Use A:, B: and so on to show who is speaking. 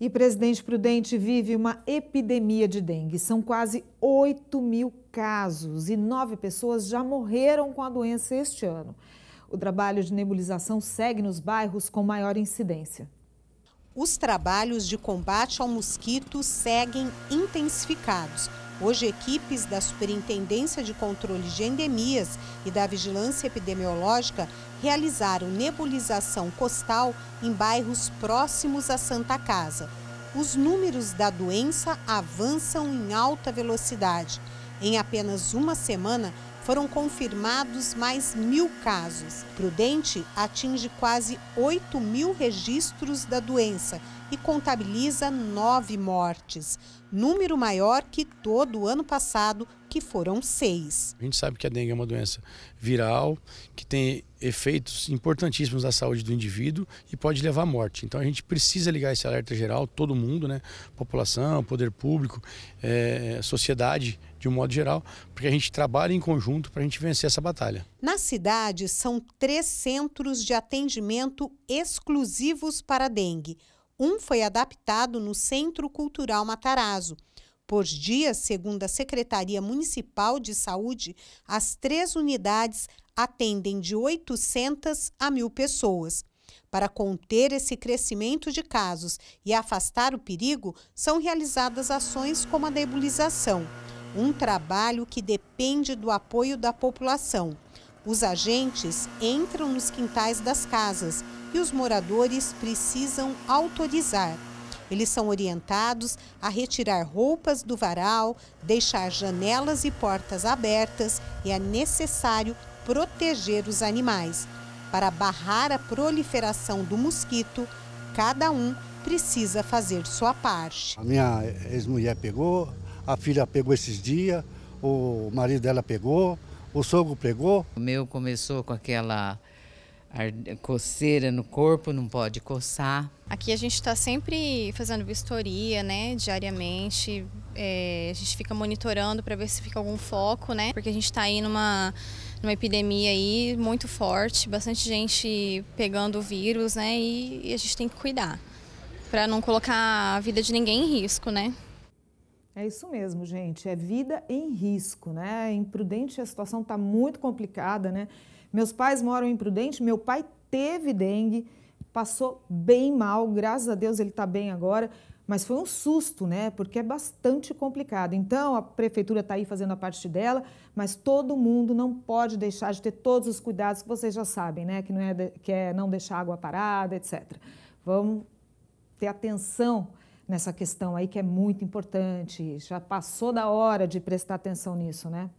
A: E Presidente Prudente vive uma epidemia de dengue. São quase 8 mil casos e nove pessoas já morreram com a doença este ano. O trabalho de nebulização segue nos bairros com maior incidência. Os trabalhos de combate ao mosquito seguem intensificados. Hoje, equipes da
B: Superintendência de Controle de Endemias e da Vigilância Epidemiológica realizaram nebulização costal em bairros próximos à Santa Casa. Os números da doença avançam em alta velocidade. Em apenas uma semana, foram confirmados mais mil casos. Prudente atinge quase 8 mil registros da doença e contabiliza nove mortes, número maior que todo o ano passado,
C: que foram seis. A gente sabe que a dengue é uma doença viral, que tem efeitos importantíssimos na saúde do indivíduo e pode levar à morte. Então a gente precisa ligar esse alerta geral, todo mundo, né? população, poder público, é, sociedade de um modo geral, porque a gente trabalha em conjunto para a gente vencer essa batalha.
B: Na cidade, são três centros de atendimento exclusivos para a dengue. Um foi adaptado no Centro Cultural Matarazzo. Por dia, segundo a Secretaria Municipal de Saúde, as três unidades atendem de 800 a 1.000 pessoas. Para conter esse crescimento de casos e afastar o perigo, são realizadas ações como a nebulização um trabalho que depende do apoio da população. Os agentes entram nos quintais das casas e os moradores precisam autorizar. Eles são orientados a retirar roupas do varal, deixar janelas e portas abertas e é necessário proteger os animais. Para barrar a proliferação do mosquito, cada um precisa fazer sua parte.
C: A minha ex-mulher pegou, a filha pegou esses dias, o marido dela pegou, o sogro pegou.
A: O meu começou com aquela coceira no corpo, não pode coçar.
D: Aqui a gente está sempre fazendo vistoria, né, diariamente. É, a gente fica monitorando para ver se fica algum foco, né, porque a gente está aí numa, numa epidemia aí muito forte, bastante gente pegando o vírus, né, e, e a gente tem que cuidar para não colocar a vida de ninguém em risco, né.
A: É isso mesmo, gente. É vida em risco, né? Em é Prudente a situação está muito complicada, né? Meus pais moram em Prudente, meu pai teve dengue, passou bem mal, graças a Deus ele está bem agora, mas foi um susto, né? Porque é bastante complicado. Então a prefeitura está aí fazendo a parte dela, mas todo mundo não pode deixar de ter todos os cuidados que vocês já sabem, né? Que não é, de... que é não deixar água parada, etc. Vamos ter atenção nessa questão aí que é muito importante. Já passou da hora de prestar atenção nisso, né?